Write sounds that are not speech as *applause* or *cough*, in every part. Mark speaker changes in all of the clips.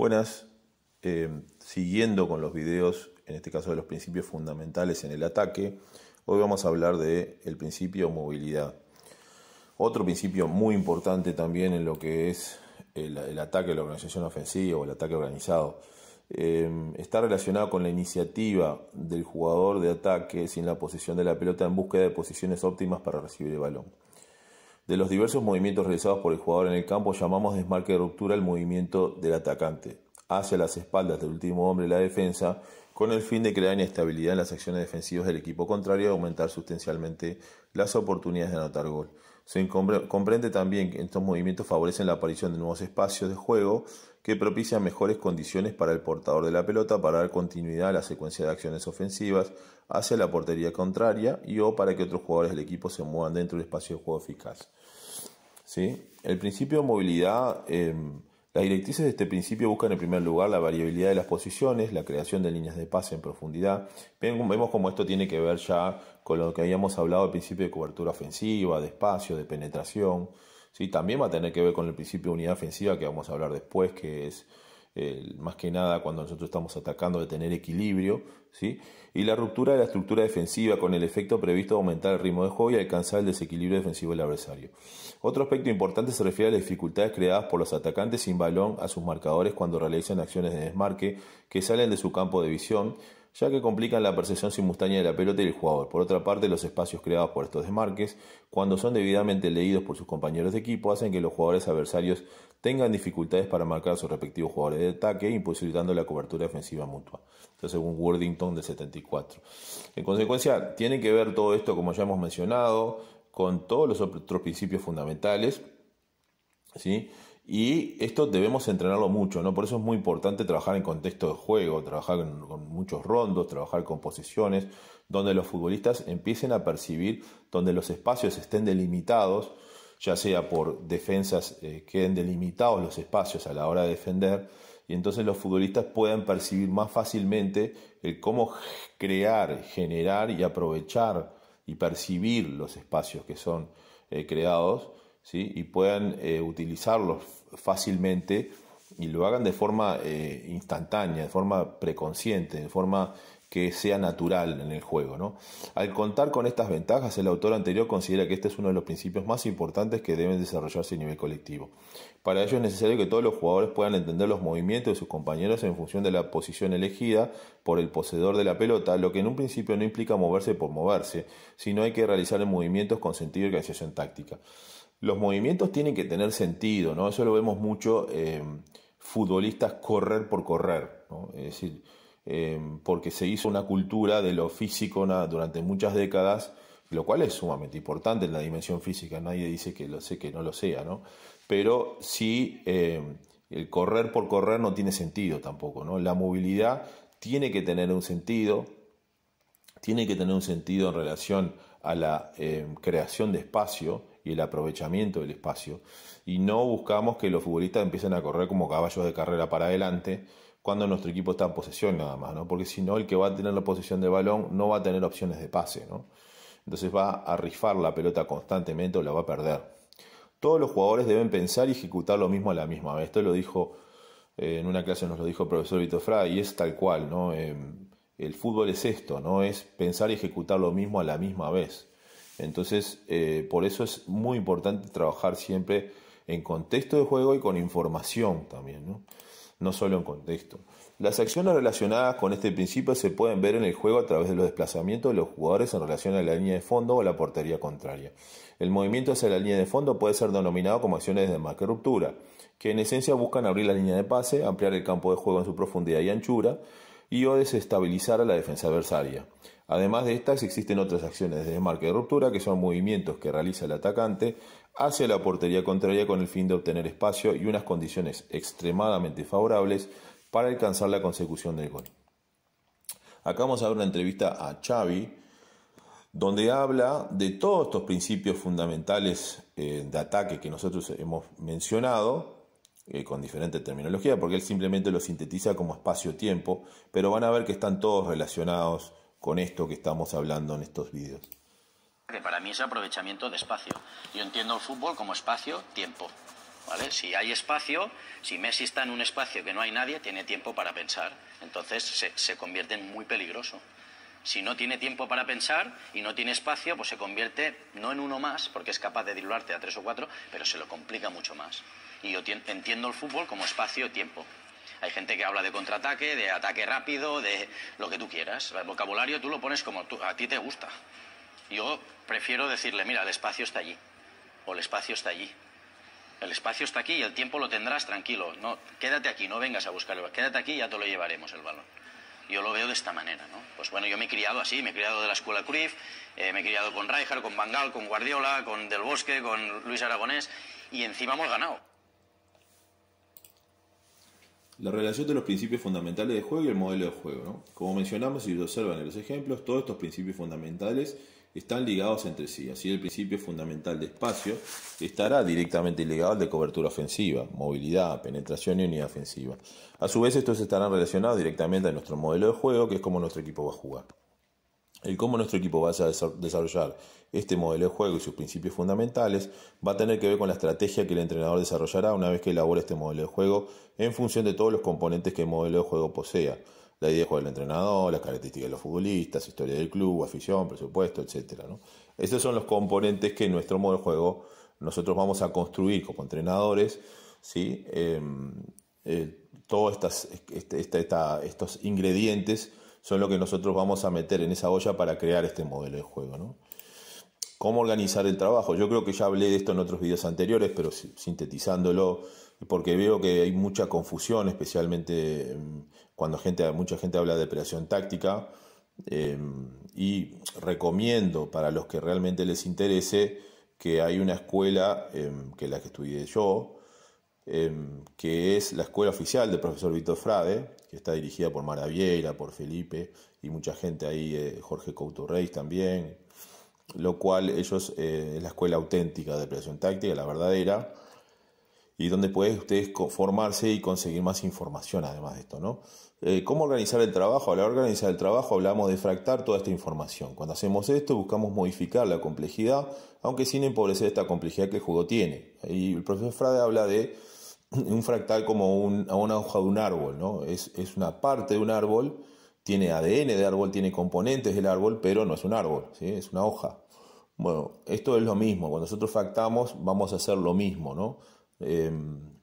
Speaker 1: buenas. Em, siguiendo con los videos, en este caso de los principios fundamentales en el ataque, hoy vamos a hablar del el principio movilidad. Otro principio muy importante también en lo que es el, ataque a la organización ofensiva o el ataque organizado. Em, está relacionado con la iniciativa del jugador de ataque sin la posición de la pelota en búsqueda de posiciones óptimas para recibir el balón. De los diversos movimientos realizados por el jugador en el campo, llamamos desmarque de ruptura el movimiento del atacante hacia las espaldas del último hombre de la defensa, con el fin de crear inestabilidad en las acciones defensivas del equipo contrario y aumentar sustancialmente las oportunidades de anotar gol. Se comprende también que estos movimientos favorecen la aparición de nuevos espacios de juego que propician mejores condiciones para el portador de la pelota para dar continuidad a la secuencia de acciones ofensivas hacia la portería contraria y o para que otros jugadores del equipo se muevan dentro del espacio de juego eficaz. ¿sí? El principio de movilidad, em, las directrices de este principio buscan en primer lugar la variabilidad de las posiciones, la creación de líneas de pase en profundidad. Vemos cómo esto tiene que ver ya con lo que habíamos hablado al principio de cobertura ofensiva, de espacio, de penetración. ¿sí? También va a tener que ver con el principio de unidad ofensiva que vamos a hablar después, que es más que nada cuando nosotros estamos atacando, de tener equilibrio, ¿sí? y la ruptura de la estructura defensiva con el efecto previsto de aumentar el ritmo de juego y alcanzar el desequilibrio defensivo del adversario. Otro aspecto importante se refiere a las dificultades creadas por los atacantes sin balón a sus marcadores cuando realizan acciones de desmarque que salen de su campo de visión, ya que complican la percepción simultánea de la pelota y el jugador. Por otra parte, los espacios creados por estos desmarques, cuando son debidamente leídos por sus compañeros de equipo, hacen que los jugadores adversarios tengan dificultades para marcar a sus respectivos jugadores de ataque, imposibilitando la cobertura defensiva mutua. Esto según Wordington de 74. En consecuencia, tiene que ver todo esto, como ya hemos mencionado, con todos los otros principios fundamentales, ¿sí? Y esto debemos entrenarlo mucho, ¿no? Por eso es muy importante trabajar en contexto de juego, trabajar con, muchos rondos, trabajar con posiciones, donde los futbolistas empiecen a percibir donde los espacios estén delimitados, ya sea por defensas que eh, queden delimitados los espacios a la hora de defender, y entonces los futbolistas puedan percibir más fácilmente el eh, cómo crear, generar y aprovechar y percibir los espacios que son eh, creados ¿sí? y puedan eh, utilizarlos fácilmente y lo hagan de forma eh, instantánea, de forma preconsciente, de forma que sea natural en el juego. Al contar con estas ventajas, el autor anterior considera que este es uno de los principios más importantes que deben desarrollarse a nivel colectivo. Para ello es necesario que todos los jugadores puedan entender los movimientos de sus compañeros en función de la posición elegida por el poseedor de la pelota, lo que en un principio no implica moverse por moverse, sino hay que realizar movimientos con sentido y organización táctica los movimientos tienen que tener sentido, ¿no? Eso lo vemos mucho eh, futbolistas correr por correr, Es decir, eh, porque se hizo una cultura de lo físico durante muchas décadas, lo cual es sumamente importante en la dimensión física, nadie dice que lo sé, que no lo sea, ¿no? Pero sí eh, el correr por correr no tiene sentido tampoco, ¿no? La movilidad tiene que tener un sentido, tiene que tener un sentido en relación a la creación de espacio, y el aprovechamiento del espacio. Y no buscamos que los futbolistas empiecen a correr como caballos de carrera para adelante cuando nuestro equipo está en posesión nada más, ¿no? Porque si no, el que va a tener la posesión del balón no va a tener opciones de pase, ¿no? Entonces va a rifar la pelota constantemente o la va a perder. Todos los jugadores deben pensar y ejecutar lo mismo a la misma vez. Esto lo dijo eh, en una clase, nos lo dijo el profesor Vito Fra, y es tal cual, ¿no? Em, el fútbol es esto, ¿no? Es pensar y ejecutar lo mismo a la misma vez. Entonces, eh, por eso es muy importante trabajar siempre en contexto de juego y con información también, ¿no? solo en contexto. Las acciones relacionadas con este principio se pueden ver en el juego a través de los desplazamientos de los jugadores en relación a la línea de fondo o la portería contraria. El movimiento hacia la línea de fondo puede ser denominado como acciones de marca ruptura, que en esencia buscan abrir la línea de pase, ampliar el campo de juego en su profundidad y anchura, y o desestabilizar a la defensa adversaria. Además de estas, existen otras acciones de desmarque de ruptura, que son movimientos que realiza el atacante hacia la portería contraria con el fin de obtener espacio y unas condiciones extremadamente favorables para alcanzar la consecución del gol. Acá vamos a ver una entrevista a Xavi, donde habla de todos estos principios fundamentales eh, de ataque que nosotros hemos mencionado, eh, con diferente terminología, porque él simplemente lo sintetiza como espacio-tiempo, pero van a ver que están todos relacionados con esto que estamos hablando en estos vídeos. para mí es aprovechamiento de espacio. Yo entiendo el fútbol como espacio-tiempo. Si hay espacio, si Messi está en un espacio que no hay nadie, tiene tiempo para pensar. Entonces se convierte en muy peligroso. Si no tiene tiempo para pensar y no tiene espacio, pues se convierte no en uno más, porque es capaz de diluarte a tres o cuatro, pero se lo complica mucho más. Y yo entiendo el fútbol como espacio-tiempo. Hay gente que habla de contraataque, de ataque rápido, de lo que tú quieras. El vocabulario tú lo pones como a ti te gusta. Yo prefiero decirle, mira, el espacio está allí. O el espacio está allí. El espacio está aquí y el tiempo lo tendrás tranquilo. No, quédate aquí, no vengas a buscarlo. Quédate aquí y ya te lo llevaremos el balón. Yo lo veo de esta manera, ¿no? Pues bueno, yo me he criado así, me he criado de la escuela Cruyff, eh, me he criado con Rijkaard, con Bangal, con Guardiola, con Del Bosque, con Luis Aragonés y encima hemos ganado. La relación de los principios fundamentales de juego y el modelo de juego. Como mencionamos y si observan en los ejemplos, todos estos principios fundamentales están ligados entre sí. Así el principio fundamental de espacio estará directamente ligado al de cobertura ofensiva, movilidad, penetración y unidad ofensiva. A su vez estos estarán relacionados directamente a nuestro modelo de juego, que es como nuestro equipo va a jugar. El cómo nuestro equipo va a desarrollar este modelo de juego y sus principios fundamentales va a tener que ver con la estrategia que el entrenador desarrollará una vez que elabore este modelo de juego en función de todos los componentes que el modelo de juego posea. La idea de juego del entrenador, las características de los futbolistas, historia del club, afición, presupuesto, etc. Esos son los componentes que en nuestro modelo de juego nosotros vamos a construir como entrenadores. ¿sí? Em, eh, todos este, estos ingredientes son lo que nosotros vamos a meter en esa olla para crear este modelo de juego. ¿Cómo organizar el trabajo? Yo creo que ya hablé de esto en otros videos anteriores, pero sintetizándolo, porque veo que hay mucha confusión, especialmente em, cuando gente, mucha gente habla de operación táctica. Em, y recomiendo para los que realmente les interese que hay una escuela, em, que es la que estudié yo, Em, que es la escuela oficial del profesor Víctor Frade, que está dirigida por Vieira, por Felipe y mucha gente ahí, eh, Jorge Couto también, lo cual ellos eh, es la escuela auténtica de presión táctica, la verdadera, y donde pueden ustedes formarse y conseguir más información además de esto, ¿no? Eh, ¿Cómo organizar el trabajo? A la hora de organizar el trabajo hablamos de fractar toda esta información. Cuando hacemos esto buscamos modificar la complejidad, aunque sin empobrecer esta complejidad que el juego tiene. Y el profesor Frade habla de *clears throat* un fractal como una hoja de un árbol, ¿no? Es, es una parte de un árbol, tiene ADN de árbol, tiene componentes del árbol, pero no es un árbol, Es una hoja. Bueno, esto es lo mismo. Cuando nosotros fractamos vamos a hacer lo mismo, ¿no? Em,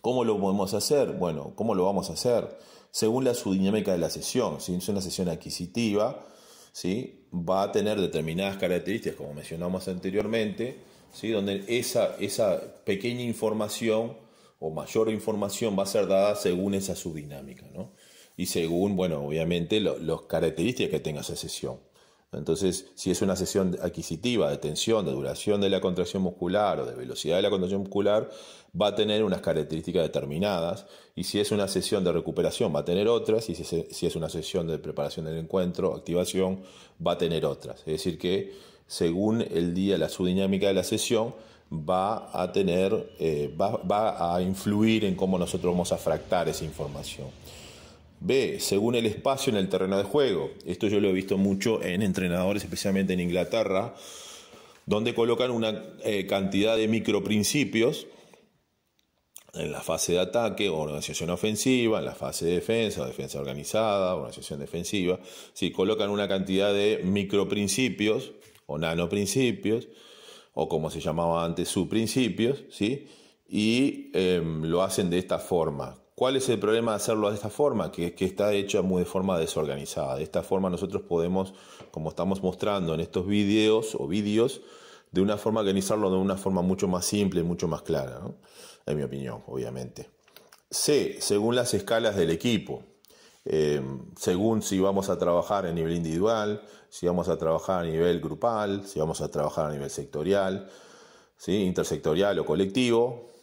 Speaker 1: ¿Cómo lo podemos hacer? Bueno, ¿cómo lo vamos a hacer? Según la subdinámica de la sesión, si es una sesión adquisitiva, ¿sí? va a tener determinadas características, como mencionamos anteriormente, ¿sí? donde esa, esa pequeña información o mayor información va a ser dada según esa subdinámica, Y según, bueno, obviamente, las características que tenga esa sesión. Entonces, si es una sesión adquisitiva de tensión, de duración de la contracción muscular o de velocidad de la contracción muscular, va a tener unas características determinadas. Y si es una sesión de recuperación, va a tener otras. Y si es una sesión de preparación del encuentro, activación, va a tener otras. Es decir, que según el día, la subdinámica de la sesión, va a tener, eh, va a influir en cómo nosotros vamos a fractar esa información. B, según el espacio en el terreno de juego. Esto yo lo he visto mucho en entrenadores, especialmente en Inglaterra, donde colocan una eh, cantidad de microprincipios en la fase de ataque, o organización ofensiva, en la fase de defensa, defensa organizada, organización defensiva. Si colocan una cantidad de microprincipios o nanoprincipios, o como se llamaba antes, subprincipios, ¿sí? y em, lo hacen de esta forma, ¿Cuál es el problema de hacerlo de esta forma? Que, está hecha muy de forma desorganizada. De esta forma nosotros podemos, como estamos mostrando en estos videos o vídeos, de una forma organizarlo de una forma mucho más simple mucho más clara, en mi opinión, obviamente. C, según las escalas del equipo. Eh, según si vamos a trabajar a nivel individual, si vamos a trabajar a nivel grupal, si vamos a trabajar a nivel sectorial, intersectorial o colectivo,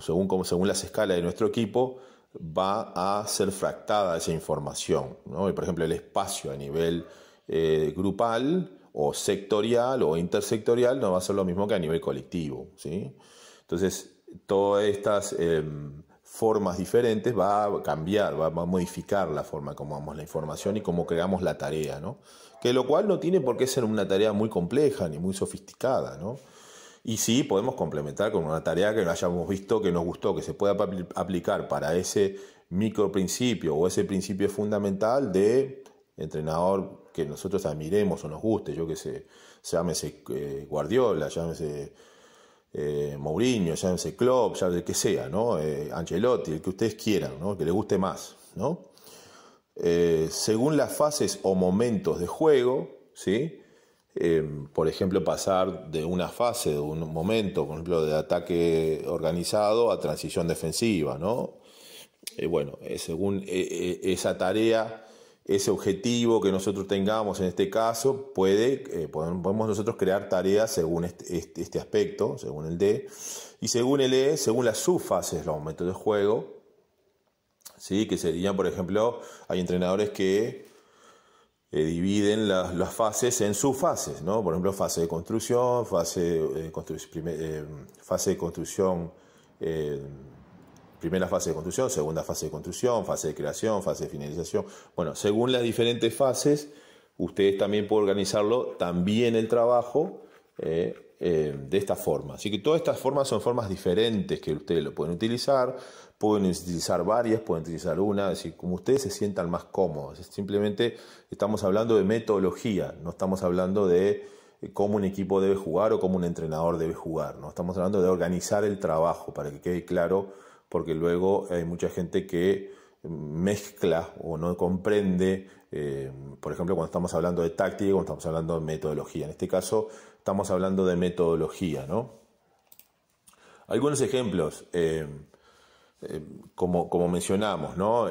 Speaker 1: según, como, según las escalas de nuestro equipo, va a ser fractada esa información. ¿no? Por ejemplo, el espacio a nivel eh, grupal o sectorial o intersectorial no va a ser lo mismo que a nivel colectivo. ¿sí? Entonces, todas estas em, formas diferentes va a cambiar, va a modificar la forma como vamos la información y cómo creamos la tarea. ¿no? Que lo cual no tiene por qué ser una tarea muy compleja ni muy sofisticada. ¿no? Y sí, podemos complementar con una tarea que hayamos visto que nos gustó, que se pueda aplicar para ese micro principio o ese principio fundamental de entrenador que nosotros admiremos o nos guste, yo que sé, llámese eh, Guardiola, llámese eh, Mourinho, llámese Klopp, llámese que sea, ¿no? Eh, Ancelotti, Angelotti, el que ustedes quieran, ¿no? que les guste más, ¿no? Eh, según las fases o momentos de juego, ¿sí? Em, por ejemplo, pasar de una fase, de un momento, por ejemplo, de ataque organizado a transición defensiva, ¿no? Eh, bueno, eh, según eh, esa tarea, ese objetivo que nosotros tengamos en este caso, puede, podemos nosotros crear tareas según este, este, este, aspecto, según el D, y según el E, según las subfases, los momentos de juego, ¿sí? que serían, por ejemplo, hay entrenadores que eh, dividen las fases en subfases, ¿no? Por ejemplo, fase de construcción, fase, eh, eh, fase de construcción, primera fase de construcción, segunda fase de construcción, fase de creación, fase de finalización. Bueno, según las diferentes fases, ustedes también pueden organizarlo, también el trabajo, eh, de esta forma. Así que todas estas formas son formas diferentes que ustedes lo pueden utilizar, pueden utilizar varias, pueden utilizar una, es decir, como ustedes se sientan más cómodos. Simplemente estamos hablando de metodología, no estamos hablando de eh, cómo un equipo debe jugar o cómo un entrenador debe jugar, no estamos hablando de organizar el trabajo para que quede claro, porque luego hay mucha gente que mezcla o no comprende eh, por ejemplo, cuando estamos hablando de táctica, cuando estamos hablando de metodología. En este caso, estamos hablando de metodología, ¿no? Algunos ejemplos, eh, eh, como, mencionamos, ¿no?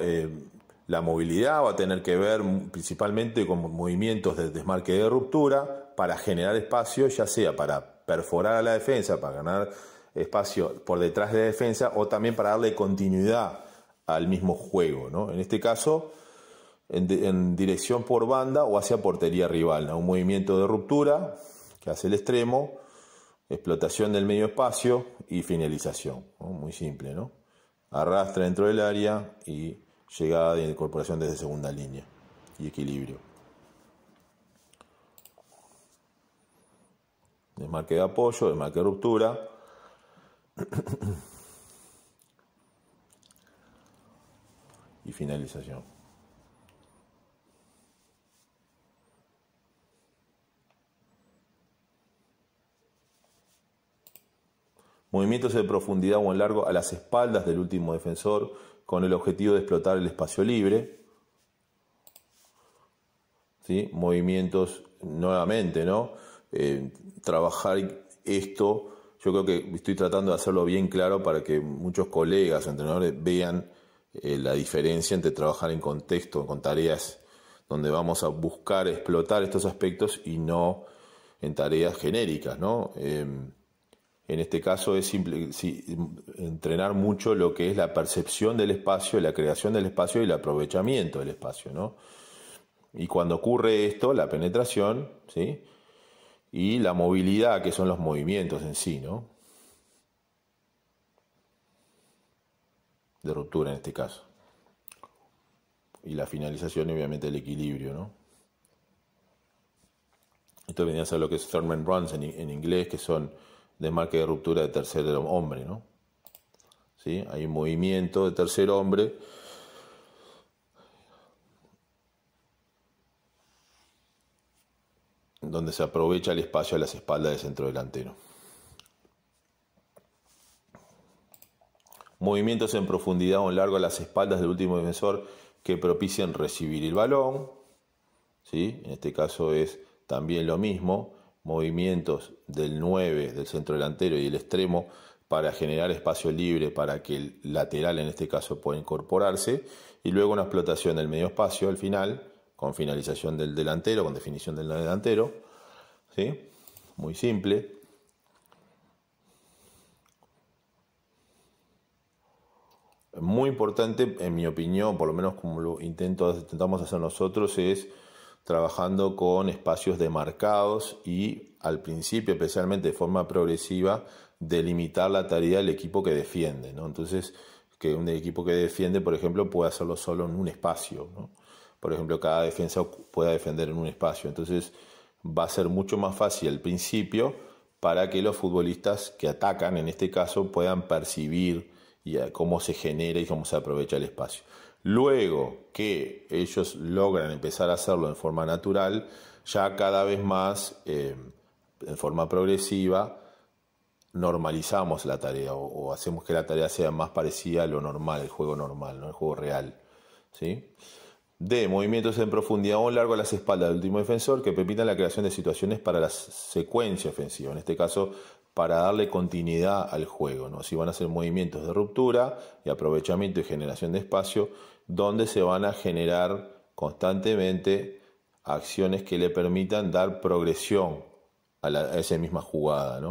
Speaker 1: la movilidad va a tener que ver principalmente con movimientos de desmarque de ruptura para generar espacio, ya sea para perforar a la defensa, para ganar espacio por detrás de la defensa o también para darle continuidad al mismo juego. En este caso, en, dirección por banda o hacia portería rival. Un movimiento de ruptura que hace el extremo, explotación del medio espacio y finalización. Muy simple, ¿no? Arrastra dentro del área y llegada de incorporación desde segunda línea y equilibrio. Desmarque de apoyo, desmarque de ruptura. *clears throat* y finalización. movimientos de profundidad o en largo a las espaldas del último defensor con el objetivo de explotar el espacio libre. ¿Sí? Movimientos nuevamente, ¿no? Eh, trabajar esto, yo creo que estoy tratando de hacerlo bien claro para que muchos colegas entrenadores vean eh, la diferencia entre trabajar en contexto, con tareas donde vamos a buscar explotar estos aspectos y no en tareas genéricas, ¿no? Eh, en este caso es simple, entrenar mucho lo que es la percepción del espacio, la creación del espacio y el aprovechamiento del espacio, Y cuando ocurre esto, la penetración, ¿sí? Y la movilidad, que son los movimientos en sí, ¿no? De ruptura en este caso. Y la finalización, obviamente, el equilibrio, Esto venía a ser lo que es Thurman Runs en inglés, que son de marca de ruptura de tercer hombre, ¿no? Hay un movimiento de tercer hombre. donde se aprovecha el espacio a las espaldas del centro delantero. Movimientos en profundidad o en largo a las espaldas del último defensor que propician recibir el balón. ¿sí? En este caso es también lo mismo movimientos del 9, del centro delantero y el extremo para generar espacio libre para que el lateral en este caso pueda incorporarse y luego una explotación del medio espacio al final con finalización del delantero, con definición del delantero, ¿sí? muy simple. Muy importante, en mi opinión, por lo menos como lo intento, intentamos hacer nosotros, es trabajando con espacios demarcados y al principio, especialmente de forma progresiva, delimitar la tarea del equipo que defiende. ¿no? Entonces, que un equipo que defiende, por ejemplo, pueda hacerlo solo en un espacio. Por ejemplo, cada defensa pueda defender en un espacio. Entonces, va a ser mucho más fácil al principio para que los futbolistas que atacan, en este caso, puedan percibir eh, cómo se genera y cómo se aprovecha el espacio. Luego que ellos logran empezar a hacerlo en forma natural, ya cada vez más, eh, en forma progresiva, normalizamos la tarea o, hacemos que la tarea sea más parecida a lo normal, el juego normal, ¿no? el juego real. ¿sí? D. Movimientos en profundidad o largo a las espaldas del último defensor que permitan la creación de situaciones para la secuencia ofensiva. En este caso, para darle continuidad al juego. ¿no? Si van a ser movimientos de ruptura y aprovechamiento y generación de espacio, donde se van a generar constantemente acciones que le permitan dar progresión a, esa misma jugada,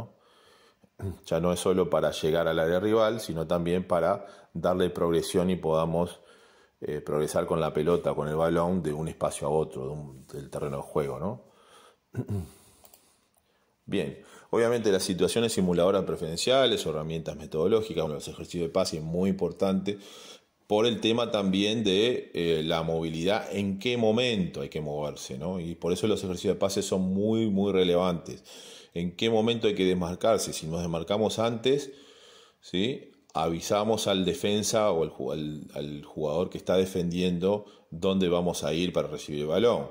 Speaker 1: *clears throat* Ya no es solo para llegar al área rival, sino también para darle progresión y podamos eh, progresar con la pelota, con el balón, de un espacio a otro, del terreno de juego, *clears throat* Bien, obviamente las situaciones simuladoras preferenciales herramientas metodológicas, los ejercicios de pase es muy importante por el tema también de eh, la movilidad, en qué momento hay que moverse, ¿no? Y por eso los ejercicios de pase son muy, muy relevantes. En qué momento hay que desmarcarse. Si nos desmarcamos antes, ¿sí? avisamos al defensa o al, jugador que está defendiendo dónde vamos a ir para recibir el balón.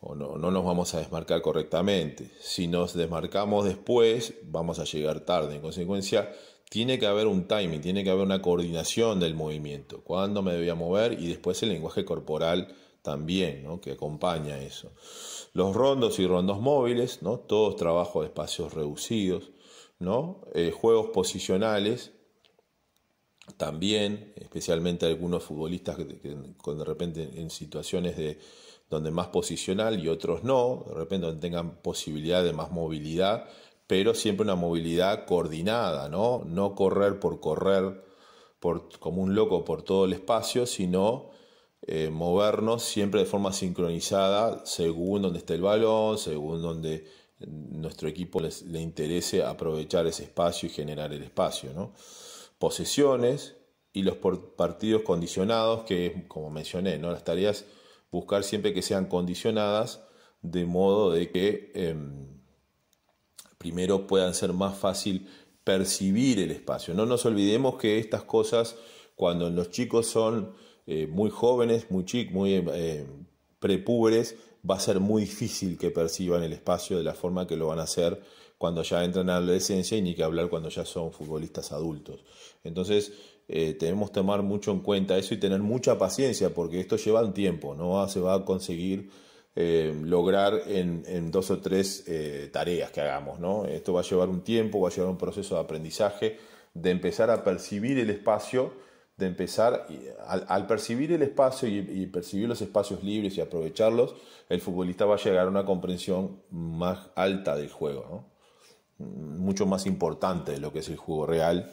Speaker 1: O no, no nos vamos a desmarcar correctamente. Si nos desmarcamos después, vamos a llegar tarde. En consecuencia, tiene que haber un timing, tiene que haber una coordinación del movimiento, cuándo me debía mover y después el lenguaje corporal también, que acompaña eso. Los rondos y rondos móviles, ¿no? todos trabajo de espacios reducidos, ¿no? Eh, juegos posicionales, también, especialmente algunos futbolistas que, de repente en situaciones de donde más posicional y otros no, de repente donde tengan posibilidad de más movilidad, pero siempre una movilidad coordinada, ¿no? No correr por correr por, como un loco por todo el espacio, sino eh, movernos siempre de forma sincronizada según donde esté el balón, según donde nuestro equipo le interese aprovechar ese espacio y generar el espacio, Posesiones y los partidos condicionados, que como mencioné, ¿no? Las tareas buscar siempre que sean condicionadas de modo de que... Em, primero puedan ser más fácil percibir el espacio. No nos olvidemos que estas cosas, cuando los chicos son eh, muy jóvenes, muy chicos, muy eh, va a ser muy difícil que perciban el espacio de la forma que lo van a hacer cuando ya entran a la adolescencia y ni que hablar cuando ya son futbolistas adultos. Entonces, eh, tenemos que tomar mucho en cuenta eso y tener mucha paciencia porque esto lleva un tiempo, no se va a conseguir eh, lograr en, dos o tres eh, tareas que hagamos. ¿no? Esto va a llevar un tiempo, va a llevar un proceso de aprendizaje, de empezar a percibir el espacio, de empezar, al, percibir el espacio y, percibir los espacios libres y aprovecharlos, el futbolista va a llegar a una comprensión más alta del juego, mucho más importante de lo que es el juego real.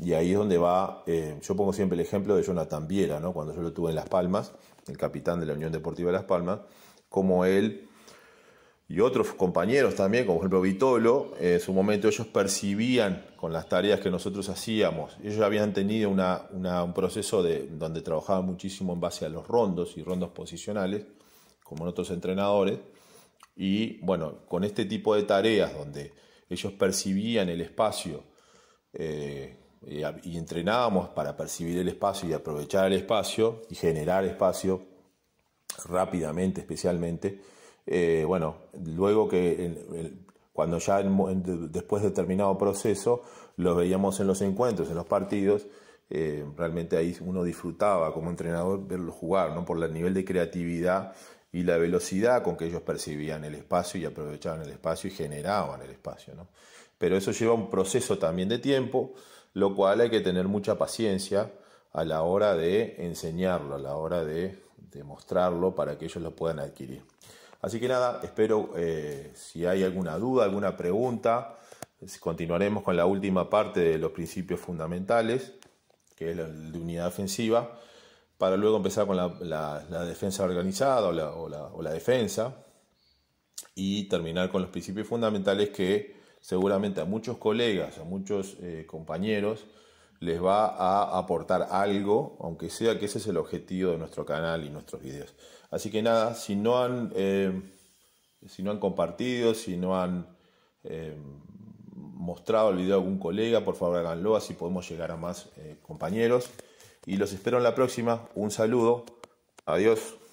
Speaker 1: Y ahí es donde va, eh, yo pongo siempre el ejemplo de Jonathan Viera, cuando yo lo tuve en Las Palmas, el capitán de la Unión Deportiva de Las Palmas, como él y otros compañeros también, como por ejemplo Vitolo, en su momento ellos percibían con las tareas que nosotros hacíamos, ellos habían tenido un proceso de, donde trabajaban muchísimo en base a los rondos y rondos posicionales, como en otros entrenadores, y bueno, con este tipo de tareas donde ellos percibían el espacio, eh, y entrenábamos para percibir el espacio y aprovechar el espacio y generar espacio rápidamente especialmente, eh, bueno, luego que cuando ya después de determinado proceso los veíamos en los encuentros, en los partidos, eh, realmente ahí uno disfrutaba como entrenador verlos jugar, ¿no? por el nivel de creatividad y la velocidad con que ellos percibían el espacio y aprovechaban el espacio y generaban el espacio. ¿no? Pero eso lleva un proceso también de tiempo, lo cual hay que tener mucha paciencia a la hora de enseñarlo, a la hora de, demostrarlo para que ellos lo puedan adquirir. Así que nada, espero eh, si hay alguna duda, alguna pregunta, continuaremos con la última parte de los principios fundamentales, que es la de unidad ofensiva, para luego empezar con la, defensa organizada o la, defensa y terminar con los principios fundamentales que seguramente a muchos colegas, a muchos eh, compañeros, les va a aportar algo, aunque sea que ese es el objetivo de nuestro canal y nuestros videos. Así que nada, si no han, eh, si no han compartido, si no han eh, mostrado el video a algún colega, por favor háganlo, así podemos llegar a más eh, compañeros. Y los espero en la próxima. Un saludo. Adiós.